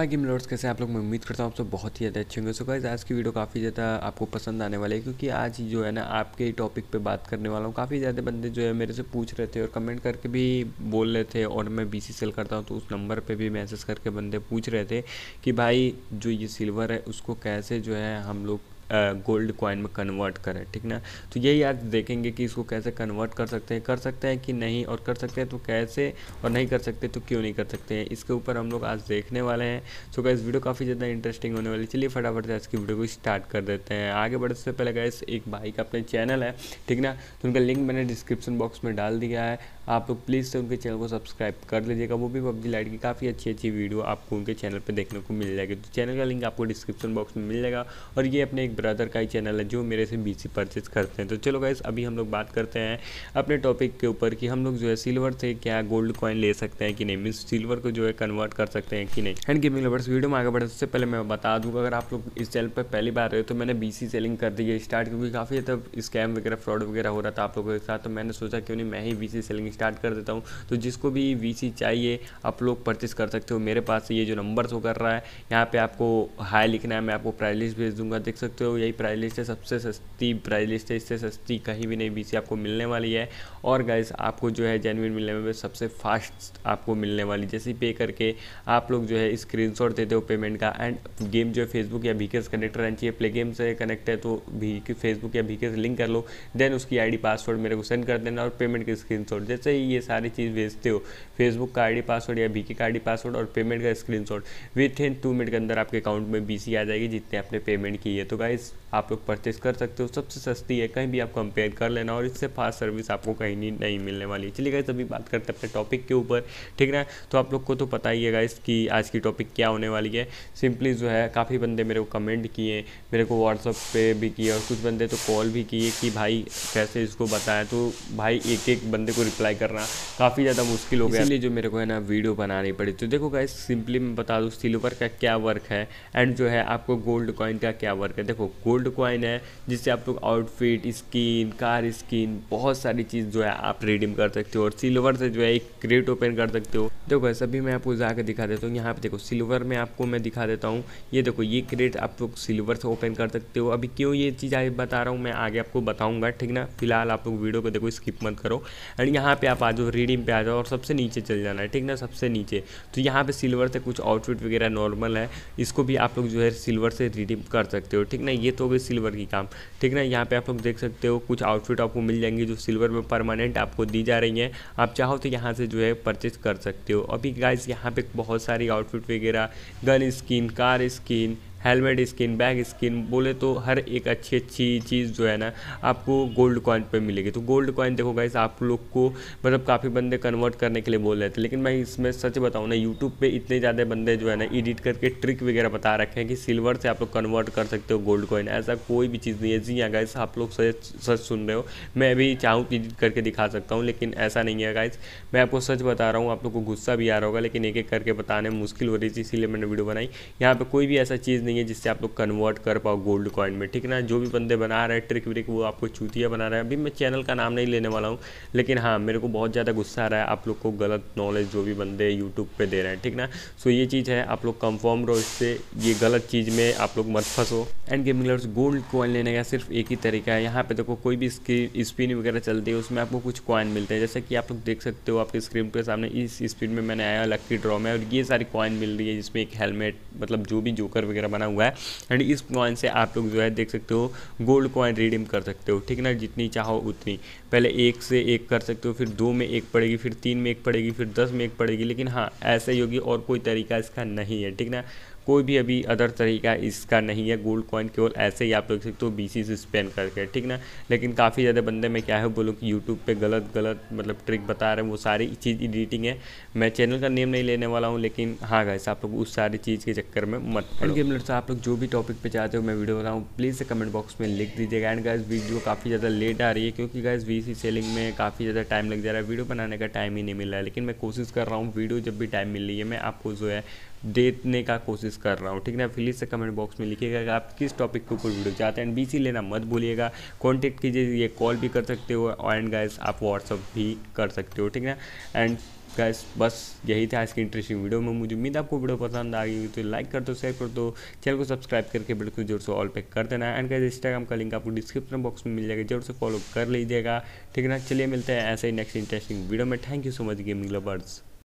हाय game कैसे आप लोग मैं उम्मीद करता हूँ आप सब बहुत ही ज़्यादा अच्छे होंगे सो गाइज आज की वीडियो काफ़ी ज़्यादा आपको पसंद आने वाली है क्योंकि आज जो है ना आपके ही टॉपिक पे बात करने वाला हूँ काफ़ी ज़्यादा बंदे जो है मेरे से पूछ रहे थे और कमेंट करके भी बोल रहे थे और मैं बी सेल करता हूँ तो उस नंबर पर भी मैसेज करके बंदे पूछ रहे थे कि भाई जो ये सिल्वर है उसको कैसे जो है हम लोग गोल्ड कॉइन में कन्वर्ट करें ठीक ना तो यही आज देखेंगे कि इसको कैसे कन्वर्ट कर सकते हैं कर सकते हैं कि नहीं और कर सकते हैं तो कैसे और नहीं कर सकते तो क्यों नहीं कर सकते हैं इसके ऊपर हम लोग आज देखने वाले हैं सो गैस वीडियो काफ़ी ज़्यादा इंटरेस्टिंग होने वाली चलिए फटाफट से आज की वीडियो को स्टार्ट कर देते हैं आगे बढ़ने से पहले गैस एक भाई का अपने चैनल है ठीक ना तो उनका लिंक मैंने डिस्क्रिप्शन बॉक्स में डाल दिया है आप लोग प्लीज़ से उनके चैनल को सब्सक्राइब कर लीजिएगा वो भी पबजी लाइट की काफ़ी अच्छी अच्छी वीडियो आपको उनके चैनल पर देखने को मिल जाएगी तो चैनल का लिंक आपको डिस्क्रिप्शन बॉक्स में मिल जाएगा और ये अपने एक ब्रदर का ही चैनल है जो मेरे से बी परचेज करते हैं तो चलो गाइस अभी हम लोग बात करते हैं अपने टॉपिक के ऊपर कि हम लोग जो है सिल्वर से क्या गोल्ड कॉइन ले सकते हैं कि नहीं मीन्स सिल्वर को जो है कन्वर्ट कर सकते हैं कि नहीं एंड गेमिंग लवर्स वीडियो में आगे बढ़े उससे पहले मैं बता दूँगा अगर आप लोग इस चैनल पर पहली बार रहे तो मैंने बी सेलिंग कर दी है स्टार्ट क्योंकि काफ़ी तब स्कैम वगैरह फ्रॉड वगैरह हो रहा था आप लोगों के साथ तो मैंने सोचा क्यों नहीं मैं ही बी सेलिंग स्टार्ट कर देता हूँ तो जिसको भी वी चाहिए आप लोग परचेस कर सकते हो मेरे पास ये जो नंबर शो कर रहा है यहाँ पर आपको हाई लिखना है मैं आपको प्राइज लिस्ट भेज दूँगा देख सकते हो यही प्राइज लिस्ट है सबसे सस्ती प्राइस लिस्ट है इससे सस्ती कहीं भी नहीं वी आपको मिलने वाली है और गाइस आपको जो है जेनविन मिलने में सबसे फास्ट आपको मिलने वाली जैसे पे करके आप लोग जो है स्क्रीन देते हो पेमेंट का एंड गेम जो है फेसबुक या भीकेस कनेक्ट रहना चाहिए प्ले गेम से कनेक्ट है तो भी फेसबुक या भीकेस लिंक कर लो देन उसकी आईडी पासवर्ड मेरे को सेंड कर देना और पेमेंट की स्क्रीनशॉट जैसे से ही ये सारी चीज़ भेजते हो फेसबुक का आई पासवर्ड या बीके का आई पासवर्ड और पेमेंट का screenshot within two minute के अंदर आपके अकाउंट में बीसी आ जाएगी जितने आपने पेमेंट की है तो गाइस आप लोग परचेस कर सकते हो सबसे सस्ती है कहीं भी आप कंपेयर कर लेना और इससे फास्ट सर्विस आपको कहीं नहीं, नहीं मिलने वाली चलिए गाइस अभी बात करते हैं अपने टॉपिक के ऊपर ठीक ना तो आप लोग को तो पता ही है गाइस कि आज की टॉपिक क्या होने वाली है सिंपली जो है काफ़ी बंदे मेरे को कमेंट किए मेरे को व्हाट्सअप पे भी किए और कुछ बंदे तो कॉल भी किए कि भाई कैसे इसको बताएं तो भाई एक एक बंदे को रिप्लाई अप्लाई करना काफ़ी ज़्यादा मुश्किल हो गया इसलिए जो मेरे को है ना वीडियो बनानी पड़ी तो देखो गाइस सिंपली मैं बता दूँ सिल्वर का क्या वर्क है एंड जो है आपको गोल्ड कॉइन का क्या वर्क है देखो गोल्ड कॉइन है जिससे आप लोग आउटफिट स्किन कार स्किन बहुत सारी चीज़ जो है आप रिडीम कर सकते हो और सिल्वर से जो है एक क्रेट ओपन कर सकते हो देखो गाइस अभी मैं आपको जाकर दिखा देता हूँ यहाँ पर देखो सिल्वर में आपको मैं दिखा देता हूँ ये देखो ये क्रेट आप लोग सिल्वर से ओपन कर सकते हो अभी क्यों ये चीज़ आज बता रहा हूँ मैं आगे आपको बताऊँगा ठीक ना फिलहाल आप लोग वीडियो को देखो स्किप मत करो एंड यहाँ पे आप आ जाओ रीडिंग पे आ जाओ और सबसे नीचे चल जाना है ठीक ना सबसे नीचे तो यहाँ पे सिल्वर से कुछ आउटफिट वगैरह नॉर्मल है इसको भी आप लोग जो है सिल्वर से रिडीम कर सकते हो ठीक ना ये तो भी सिल्वर की काम ठीक ना यहाँ पे आप लोग देख सकते हो कुछ आउटफिट आपको मिल जाएंगी जो सिल्वर में परमानेंट आपको दी जा रही है आप चाहो तो यहाँ से जो है परचेज कर सकते हो अभी गाइज यहाँ पे बहुत सारी आउटफिट वगैरह gun skin car skin helmet skin bag skin बोले तो हर एक अच्छी अच्छी चीज़ जो है ना आपको गोल्ड कॉइन पर मिलेगी तो गोल्ड कॉइन देखो गाइस आप लोग को मतलब काफ़ी बंदे कन्वर्ट करने के लिए बोल रहे थे लेकिन मैं इसमें सच बताऊँ ना यूट्यूब पर इतने ज़्यादा बंदे जो है ना एडिट करके ट्रिक वगैरह बता रखे हैं कि सिल्वर से आप लोग कन्वर्ट कर सकते हो गोल्ड कॉइन ऐसा कोई भी चीज़ नहीं है जी हाँ गाइस आप लोग सच सच सुन रहे हो मैं भी चाहूँ एडिट करके दिखा सकता हूँ लेकिन ऐसा नहीं है गाइस मैं आपको सच बता रहा हूँ आप लोग को गुस्सा भी आ रहा होगा लेकिन एक एक करके बताने मुश्किल हो रही थी इसीलिए मैंने वीडियो बनाई यहाँ पर कोई भी ऐसा चीज़ नहीं है जिससे आप लोग कन्वर्ट कर पाओ गोल्ड कॉइन में ठीक ना जो भी बंदे बना रहे हैं ट्रिक व्रिक वो आपको चूतिया बना रहे हैं अभी मैं चैनल का नाम नहीं लेने वाला हूँ लेकिन हाँ मेरे को बहुत ज़्यादा गुस्सा आ रहा है आप लोग को गलत नॉलेज जो भी बंदे यूट्यूब पर दे रहे हैं ठीक ना सो ये चीज़ है आप लोग कन्फर्म रहो इससे ये गलत चीज़ में आप लोग मत फंसो and gaming lovers gold coin लेने का सिर्फ एक ही तरीका है यहाँ पर देखो कोई भी स्पिन वगैरह चलती है उसमें आपको कुछ कॉइन मिलते हैं जैसे कि आप लोग देख सकते हो आपके स्क्रीन के सामने इस स्पिन में मैंने आया लक्की ड्रॉ में और ये सारी कॉइन मिल रही है जिसमें एक हेलमेट मतलब जो भी जोकर वगैरह बना हुआ है एंड इस कॉइन से आप लोग जो है देख सकते हो गोल्ड कॉइन रिडीम कर सकते हो ठीक है ना जितनी चाहो उतनी पहले एक से एक कर सकते हो फिर दो में एक पड़ेगी फिर तीन में एक पड़ेगी फिर दस में एक पड़ेगी लेकिन हाँ ऐसे ही होगी और कोई तरीका इसका नहीं है ठीक ना कोई भी अभी अदर तरीका इसका नहीं है गोल्ड कॉइन केवल ऐसे ही आप देख सकते हो बी से स्पेन करके ठीक ना लेकिन काफ़ी ज़्यादा बंदे में क्या है बोलो कि यूट्यूब पर गलत गलत मतलब ट्रिक बता रहे हैं वो सारी चीज़ एडिटिंग है मैं चैनल का नेम नहीं लेने वाला हूँ लेकिन हाँ गैस आप लोग उस सारी चीज़ के चक्कर में मत एंड गेम लड़सा आप लोग जो भी टॉपिक पे चाहते हो मैं वीडियो बनाऊँ प्लीज़ कमेंट बॉक्स में लिख दीजिएगा एंड गैस वीडियो काफ़ी ज़्यादा लेट आ रही है क्योंकि गैस वी सेलिंग में काफ़ी ज़्यादा टाइम लग जा रहा है वीडियो बनाने का टाइम ही नहीं मिल रहा है लेकिन मैं कोशिश कर रहा हूँ वीडियो जब भी टाइम मिल रही है मैं आपको जो है देने का कोशिश कर रहा हूँ ठीक है ना प्लीज़ से कमेंट बॉक्स में लिखिएगा कि आप किस टॉपिक के ऊपर वीडियो चाहते हैं एंड बीसी लेना मत भूलिएगा कॉन्टेक्ट कीजिए ये कॉल भी कर सकते हो और एंड गाइस आप व्हाट्सअप भी कर सकते हो ठीक है एंड गैस बस यही था आज की इंटरेस्टिंग वीडियो में मुझे उम्मीद आपको वीडियो पसंद आ गई तो लाइक कर दो शेयर कर दो चैनल को सब्सक्राइब करके बिल्कुल जोर से ऑल पे कर देना एंड गैस इंस्टाग्राम का लिंक आपको डिस्क्रिप्शन बॉक्स में मिल जाएगा जोर से फॉलो कर लीजिएगा ठीक है ना चलिए मिलते हैं ऐसे ही नेक्स्ट इंटरेस्टिंग वीडियो में thank you so much gaming lovers